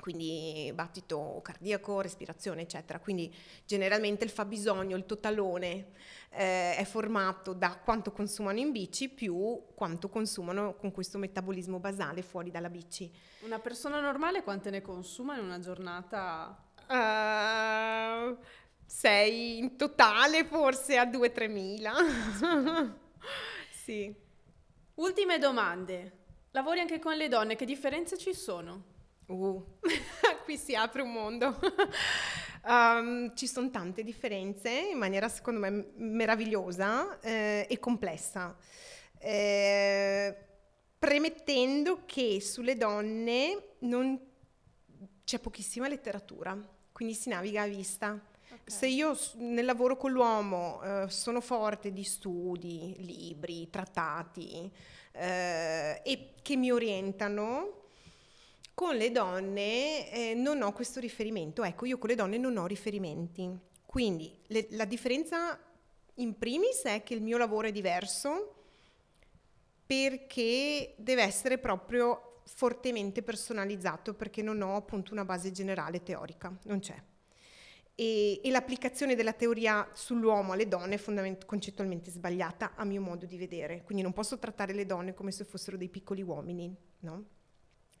quindi battito cardiaco, respirazione, eccetera. Quindi generalmente il fabbisogno, il totalone eh, è formato da quanto consumano in bici più quanto consumano con questo metabolismo basale fuori dalla bici. Una persona normale quante ne consuma in una giornata? Uh, sei in totale forse a 2-3 mila. sì. Ultime domande. Lavori anche con le donne, che differenze ci sono? Uh, qui si apre un mondo. um, ci sono tante differenze in maniera secondo me meravigliosa eh, e complessa. Eh, premettendo che sulle donne non c'è pochissima letteratura, quindi si naviga a vista. Okay. Se io nel lavoro con l'uomo eh, sono forte di studi, libri, trattati eh, e che mi orientano, con le donne eh, non ho questo riferimento, ecco io con le donne non ho riferimenti, quindi le, la differenza in primis è che il mio lavoro è diverso perché deve essere proprio fortemente personalizzato perché non ho appunto una base generale teorica, non c'è. E, e l'applicazione della teoria sull'uomo alle donne è fondament- concettualmente sbagliata a mio modo di vedere, quindi non posso trattare le donne come se fossero dei piccoli uomini, no?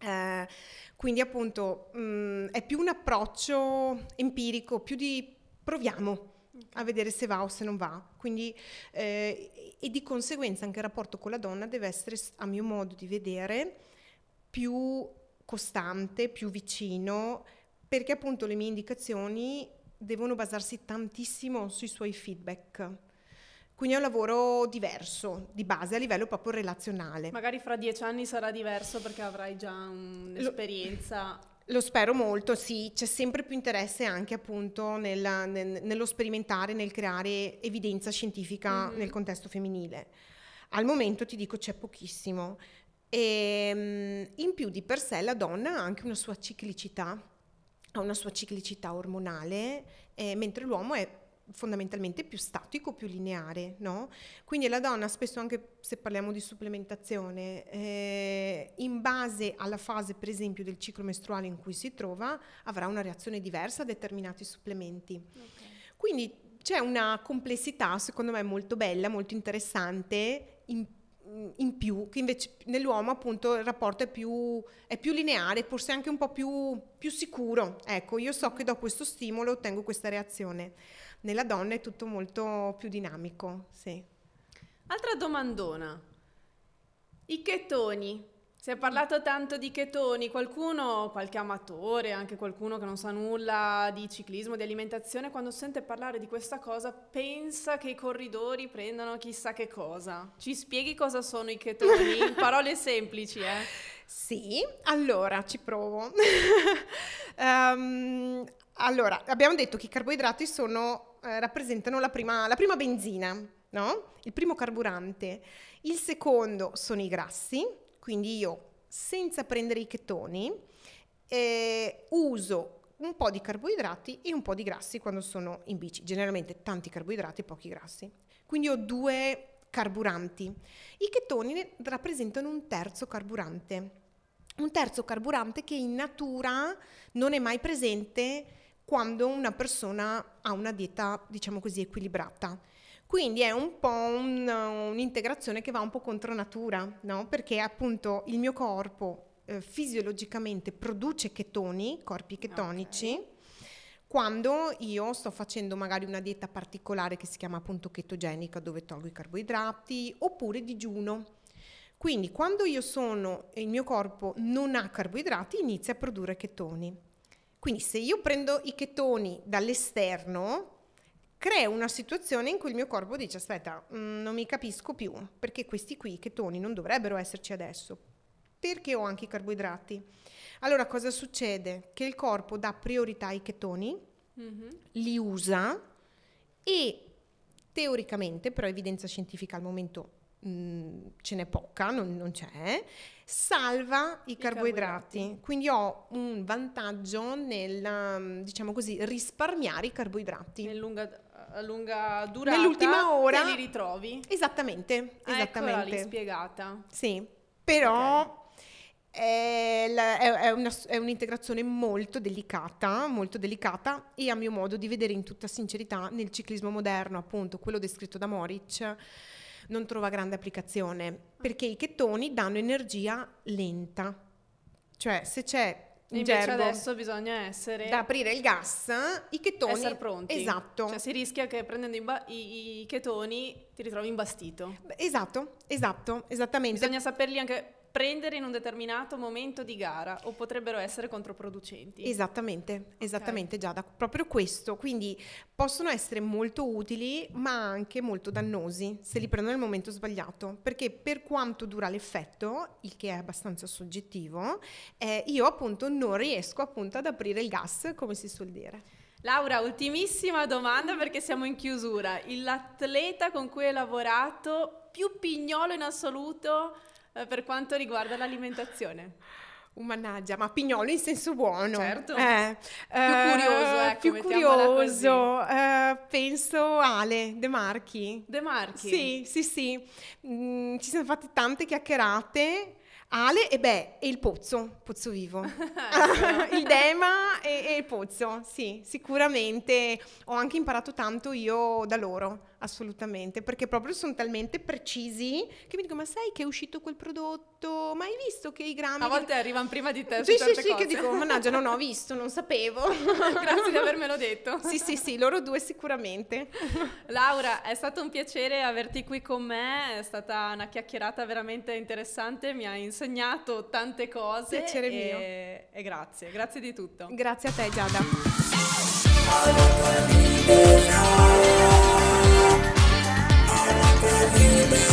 Eh, quindi appunto mh, mm, è più un approccio empirico, più di proviamo a vedere se va o se non va. Quindi, eh, e di conseguenza anche il rapporto con la donna deve essere, a mio modo di vedere, più costante, più vicino, perché appunto le mie indicazioni devono basarsi tantissimo sui suoi feedback. Quindi è un lavoro diverso di base a livello proprio relazionale. Magari fra dieci anni sarà diverso perché avrai già un'esperienza. Lo... Lo spero molto, sì, c'è sempre più interesse anche appunto nella, nel, nello sperimentare, nel creare evidenza scientifica mm-hmm. nel contesto femminile. Al momento ti dico c'è pochissimo e ehm, in più di per sé la donna ha anche una sua ciclicità, ha una sua ciclicità ormonale, eh, mentre l'uomo è fondamentalmente più statico, più lineare, no? Quindi la donna spesso anche se parliamo di supplementazione, eh, in base alla fase per esempio del ciclo mestruale in cui si trova, avrà una reazione diversa a determinati supplementi. Okay. Quindi c'è una complessità secondo me molto bella, molto interessante, in Mm, in più, che invece nell'uomo appunto il rapporto è più, è più lineare, forse anche un po' più, più, sicuro. Ecco, io so che do questo stimolo, ottengo questa reazione. Nella donna è tutto molto più dinamico, sì. Altra domandona. I chetoni, si è parlato tanto di chetoni, qualcuno, qualche amatore, anche qualcuno che non sa nulla di ciclismo, di alimentazione, quando sente parlare di questa cosa pensa che i corridori prendano chissà che cosa. Ci spieghi cosa sono i chetoni in parole semplici, eh? Sì, allora ci provo. um, allora, abbiamo detto che i carboidrati sono, eh, rappresentano la prima, la prima benzina, no? Il primo carburante. Il secondo sono i grassi quindi io, senza prendere i chetoni, eh, uso un po' di carboidrati e un po' di grassi quando sono in bici, generalmente tanti carboidrati e pochi grassi. Quindi ho due carburanti. I chetoni rappresentano un terzo carburante, un terzo carburante che in natura non è mai presente quando una persona ha una dieta, diciamo così, equilibrata. Quindi è un po' un, un'integrazione che va un po' contro natura, no? perché appunto il mio corpo eh, fisiologicamente produce chetoni, corpi chetonici. Okay quando io sto facendo magari una dieta particolare che si chiama appunto chetogenica dove tolgo i carboidrati oppure digiuno. Quindi quando io sono e il mio corpo non ha carboidrati inizia a produrre chetoni. Quindi se io prendo i chetoni dall'esterno crea una situazione in cui il mio corpo dice aspetta, mm, non mi capisco più, perché questi qui, chetoni, non dovrebbero esserci adesso, perché ho anche i carboidrati. Allora cosa succede? Che il corpo dà priorità ai chetoni, mm-hmm. li usa e teoricamente, però evidenza scientifica al momento mh, mm, ce n'è poca, non, non c'è, salva i, I carboidrati. carboidrati. Quindi ho un vantaggio nel, mm, diciamo così, risparmiare i carboidrati. Nel lungo a eh, lunga durata nell'ultima ora te li ritrovi esattamente ah, esattamente lì spiegata sì però okay. È, la, è, una, è, un'integrazione molto delicata, molto delicata e a mio modo di vedere in tutta sincerità nel ciclismo moderno, appunto quello descritto da Moritz non trova grande applicazione perché i chetoni danno energia lenta, cioè se c'è Invece gergo. adesso bisogna essere... Da aprire il gas, i chetoni... Essere pronti. Esatto. Cioè si rischia che prendendo i, ba- i, i chetoni ti ritrovi imbastito. Esatto, esatto, esattamente. Bisogna saperli anche prendere in un determinato momento di gara o potrebbero essere controproducenti. Esattamente, esattamente Giada, proprio questo, quindi possono essere molto utili ma anche molto dannosi se li prendono nel momento sbagliato, perché per quanto dura l'effetto, il che è abbastanza soggettivo, eh, io appunto non riesco appunto ad aprire il gas, come si suol dire. Laura, ultimissima domanda perché siamo in chiusura. L'atleta con cui hai lavorato più pignolo in assoluto eh, per quanto riguarda l'alimentazione? Uh, mannaggia, ma pignolo in senso buono. Certo. Eh, più eh, curioso, ecco, Più curioso, eh, penso Ale, De Marchi. De Marchi? Sì, sì, sì. Mm, ci sono fatte tante chiacchierate. Ale e beh, e il pozzo, pozzo vivo. Ecco. il Dema e, e il pozzo, sì, sicuramente. Ho anche imparato tanto io da loro assolutamente, perché proprio sono talmente precisi che mi dico ma sai che è uscito quel prodotto, ma hai visto che i grammi... A volte di... arrivano prima di te. Sì, sì, sì, cose. che dico, mannaggia, non ho visto, non sapevo. Grazie di avermelo detto. sì, sì, sì, loro due sicuramente. Laura, è stato un piacere averti qui con me, è stata una chiacchierata veramente interessante, mi ha insegnato tante cose. Piacere e... mio. E grazie, grazie di tutto. Grazie a te Giada. Everybody.